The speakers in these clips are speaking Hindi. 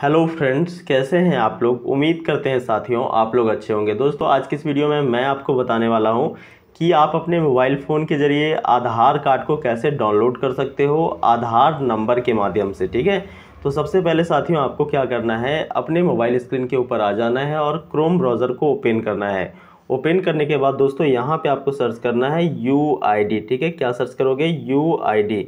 हेलो फ्रेंड्स कैसे हैं आप लोग उम्मीद करते हैं साथियों आप लोग अच्छे होंगे दोस्तों आज की इस वीडियो में मैं आपको बताने वाला हूं कि आप अपने मोबाइल फ़ोन के ज़रिए आधार कार्ड को कैसे डाउनलोड कर सकते हो आधार नंबर के माध्यम से ठीक है तो सबसे पहले साथियों आपको क्या करना है अपने मोबाइल स्क्रीन के ऊपर आ जाना है और क्रोम ब्राउज़र को ओपन करना है ओपन करने के बाद दोस्तों यहाँ पर आपको सर्च करना है यू आई डी ठीक है क्या सर्च करोगे यू आई डी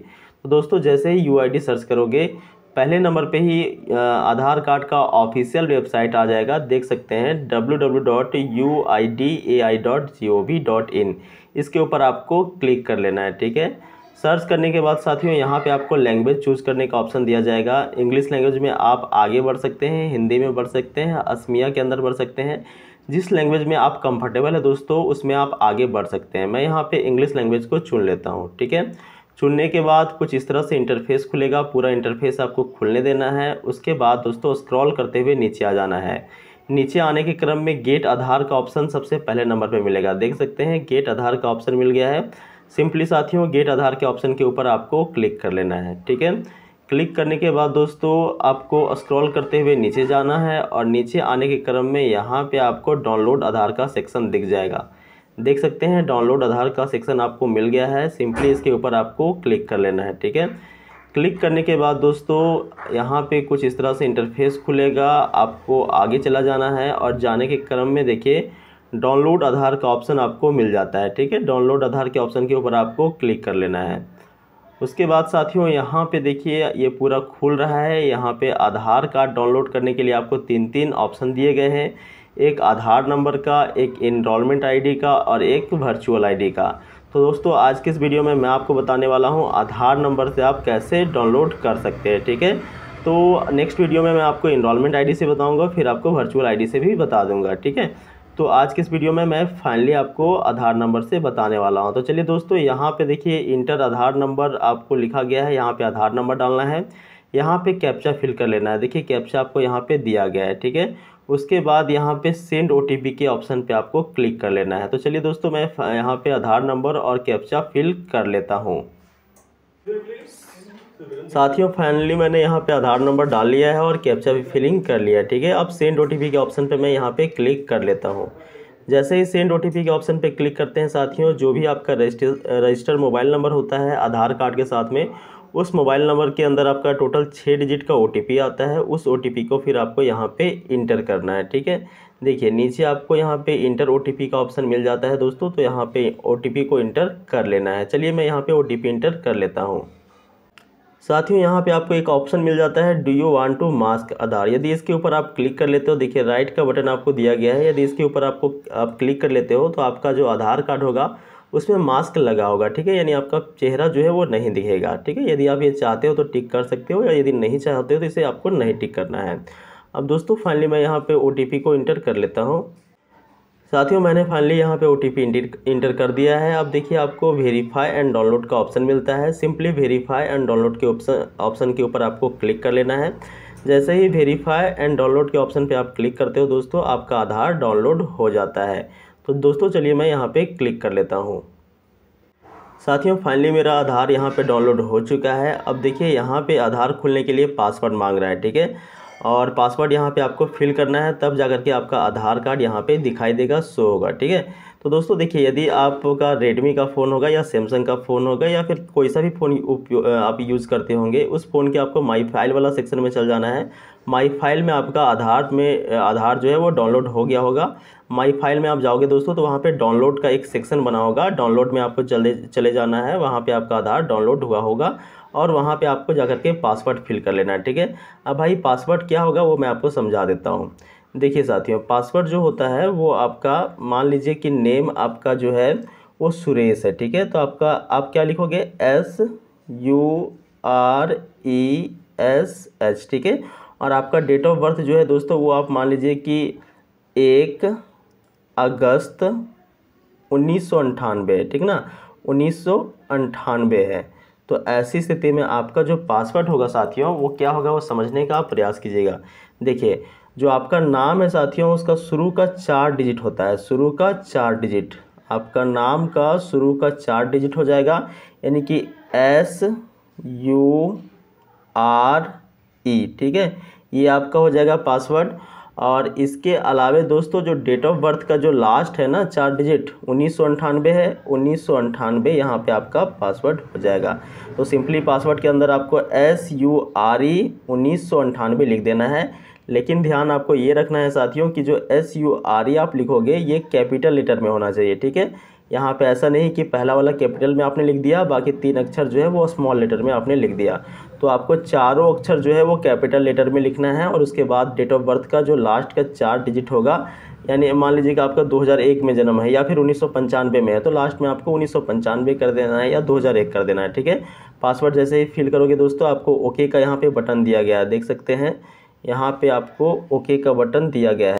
दोस्तों जैसे ही यू आई डी सर्च करोगे पहले नंबर पे ही आधार कार्ड का ऑफिशियल वेबसाइट आ जाएगा देख सकते हैं www.uidai.gov.in इसके ऊपर आपको क्लिक कर लेना है ठीक है सर्च करने के बाद साथियों यहाँ पे आपको लैंग्वेज चूज़ करने का ऑप्शन दिया जाएगा इंग्लिश लैंग्वेज में आप आगे बढ़ सकते हैं हिंदी में बढ़ सकते हैं असमिया के अंदर बढ़ सकते हैं जिस लैंग्वेज में आप कंफर्टेबल है दोस्तों उसमें आप आगे बढ़ सकते हैं मैं यहाँ पे इंग्लिश लैंग्वेज को चुन लेता हूँ ठीक है चुनने के बाद कुछ इस तरह से इंटरफेस खुलेगा पूरा इंटरफेस आपको खुलने देना है उसके बाद दोस्तों स्क्रॉल करते हुए नीचे आ जाना है नीचे आने के क्रम में गेट आधार का ऑप्शन सबसे पहले नंबर पर मिलेगा देख सकते हैं गेट आधार का ऑप्शन मिल गया है सिंपली साथियों गेट आधार के ऑप्शन के ऊपर आपको क्लिक कर लेना है ठीक है क्लिक करने के बाद दोस्तों आपको स्क्रॉल करते हुए नीचे जाना है और नीचे आने के क्रम में यहाँ पे आपको डाउनलोड आधार का सेक्शन दिख जाएगा देख सकते हैं डाउनलोड आधार का सेक्शन आपको मिल गया है सिंपली इसके ऊपर आपको क्लिक कर लेना है ठीक है क्लिक करने के बाद दोस्तों यहाँ पे कुछ इस तरह से इंटरफेस खुलेगा आपको आगे चला जाना है और जाने के क्रम में देखिए डाउनलोड आधार का ऑप्शन आपको मिल जाता है ठीक है डाउनलोड आधार के ऑप्शन के ऊपर आपको क्लिक कर लेना है उसके बाद साथियों यहाँ पे देखिए ये पूरा खुल रहा है यहाँ पे आधार कार्ड डाउनलोड करने के लिए आपको तीन तीन ऑप्शन दिए गए हैं एक आधार नंबर का एक इनरोलमेंट आईडी का और एक वर्चुअल आईडी का तो दोस्तों आज के इस वीडियो में मैं आपको बताने वाला हूँ आधार नंबर से आप कैसे डाउनलोड कर सकते हैं ठीक है तो नेक्स्ट वीडियो में मैं आपको इनरोलमेंट आईडी से बताऊंगा फिर आपको वर्चुअल आईडी से भी बता दूंगा ठीक है तो आज के इस वीडियो में मैं फाइनली आपको आधार नंबर से बताने वाला हूं तो चलिए दोस्तों यहाँ पे देखिए इंटर आधार नंबर आपको लिखा गया है यहाँ पे आधार नंबर डालना है यहाँ पे कैप्चा फिल कर लेना है देखिए कैप्चा आपको यहाँ पे दिया गया है ठीक है उसके बाद यहाँ पे सेंड ओ के ऑप्शन पे आपको क्लिक कर लेना है तो चलिए दोस्तों मैं यहाँ पे आधार नंबर और कैप्चा फिल कर लेता हूँ साथियों फाइनली मैंने यहाँ पे आधार नंबर डाल लिया है और कैप्चा भी फिलिंग कर लिया है ठीक है अब सेंड ओ के ऑप्शन पे मैं यहाँ पे क्लिक कर लेता हूँ जैसे ही सेंड ओ के ऑप्शन पे क्लिक करते हैं साथियों जो भी आपका रजिस्टर रजिस्टर मोबाइल नंबर होता है आधार कार्ड के साथ में उस मोबाइल नंबर के अंदर आपका टोटल छः डिजिट का ओ आता है उस ओ को फिर आपको यहाँ पर इंटर करना है ठीक है देखिए नीचे आपको यहाँ पे इंटर ओ का ऑप्शन मिल जाता है दोस्तों तो यहाँ पे ओ को इंटर कर लेना है चलिए मैं यहाँ पे ओ इंटर कर लेता हूँ साथियों यहाँ पे आपको एक ऑप्शन मिल जाता है do you want to mask Aadhaar यदि इसके ऊपर आप क्लिक कर लेते हो देखिए राइट का बटन आपको दिया गया है यदि इसके ऊपर आपको आप क्लिक कर लेते हो तो आपका जो आधार कार्ड होगा उसमें मास्क लगा होगा ठीक है यानी आपका चेहरा जो है वो नहीं दिखेगा ठीक है यदि आप ये चाहते हो तो टिक कर सकते हो या यदि नहीं चाहते हो तो इसे आपको नहीं टिक करना है अब दोस्तों फाइनली मैं यहाँ पर ओ को इंटर कर लेता हूँ साथियों मैंने फाइनली यहाँ पे ओ टी इंटर कर दिया है अब देखिए आपको वेरीफाई एंड डाउनलोड का ऑप्शन मिलता है सिंपली वेरीफाई एंड डाउनलोड के ऑप्शन ऑप्शन के ऊपर आपको क्लिक कर लेना है जैसे ही वेरीफाई एंड डाउनलोड के ऑप्शन पे आप क्लिक करते हो दोस्तों आपका आधार डाउनलोड हो जाता है तो दोस्तों चलिए मैं यहाँ पे क्लिक कर लेता हूँ साथियों फाइनली मेरा आधार यहाँ पे डाउनलोड हो चुका है अब देखिए यहाँ पे आधार खुलने के लिए पासवर्ड मांग रहा है ठीक है और पासवर्ड यहाँ पे आपको फिल करना है तब जा के आपका आधार कार्ड यहाँ पे दिखाई देगा शो होगा ठीक है तो दोस्तों देखिए यदि आपका रेडमी का फ़ोन होगा या सैमसंग का फ़ोन होगा या फिर कोई सा भी फ़ोन आप यूज़ करते होंगे उस फ़ोन के आपको माई फाइल वाला सेक्शन में चल जाना है माई फाइल में आपका आधार में आधार जो है वो डाउनलोड हो गया होगा माई फाइल में आप जाओगे दोस्तों तो वहाँ पे डाउनलोड का एक सेक्शन बना होगा डाउनलोड में आपको चले चले जाना है वहाँ पे आपका आधार डाउनलोड हुआ होगा और वहाँ पे आपको जाकर के पासवर्ड फिल कर लेना है ठीक है अब भाई पासवर्ड क्या होगा वो मैं आपको समझा देता हूँ देखिए साथियों पासवर्ड जो होता है वो आपका मान लीजिए कि नेम आपका जो है वो सुरेश है ठीक है तो आपका आप क्या लिखोगे S U R E S H ठीक है और आपका डेट ऑफ बर्थ जो है दोस्तों वो आप मान लीजिए कि एक अगस्त उन्नीस सौ अंठानवे ठीक ना उन्नीस सौ है तो ऐसी स्थिति में आपका जो पासवर्ड होगा साथियों वो क्या होगा वो समझने का आप प्रयास कीजिएगा देखिए जो आपका नाम है साथियों उसका शुरू का चार डिजिट होता है शुरू का चार डिजिट आपका नाम का शुरू का चार डिजिट हो जाएगा यानी कि S U R E e, ठीक है ये आपका हो जाएगा पासवर्ड और इसके अलावे दोस्तों जो डेट ऑफ बर्थ का जो लास्ट है ना चार डिजिट उन्नीस है उन्नीस सौ यहाँ पर आपका पासवर्ड हो जाएगा तो सिंपली पासवर्ड के अंदर आपको एस यू आर ई उन्नीस सौ लिख देना है लेकिन ध्यान आपको ये रखना है साथियों कि जो एस यू आर ई आप लिखोगे ये कैपिटल लेटर में होना चाहिए ठीक है यहाँ पे ऐसा नहीं कि पहला वाला कैपिटल में आपने लिख दिया बाकी तीन अक्षर जो है वो स्मॉल लेटर में आपने लिख दिया तो आपको चारों अक्षर जो है वो कैपिटल लेटर में लिखना है और उसके बाद डेट ऑफ बर्थ का जो लास्ट का चार डिजिट होगा यानी मान लीजिए कि आपका 2001 में जन्म है या फिर उन्नीस में है तो लास्ट में आपको उन्नीस कर देना है या 2001 कर देना है ठीक है पासवर्ड जैसे ही फिल करोगे दोस्तों आपको ओके का यहाँ पे बटन दिया गया है देख सकते हैं यहाँ पे आपको ओके का बटन दिया गया है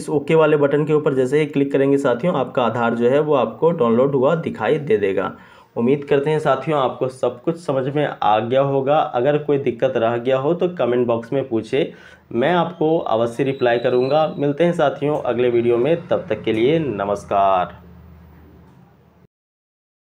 इस ओके वाले बटन के ऊपर जैसे ही क्लिक करेंगे साथियों आपका आधार जो है वो आपको डाउनलोड हुआ दिखाई दे देगा उम्मीद करते हैं साथियों आपको सब कुछ समझ में आ गया होगा अगर कोई दिक्कत रह गया हो तो कमेंट बॉक्स में पूछे मैं आपको अवश्य रिप्लाई करूँगा मिलते हैं साथियों अगले वीडियो में तब तक के लिए नमस्कार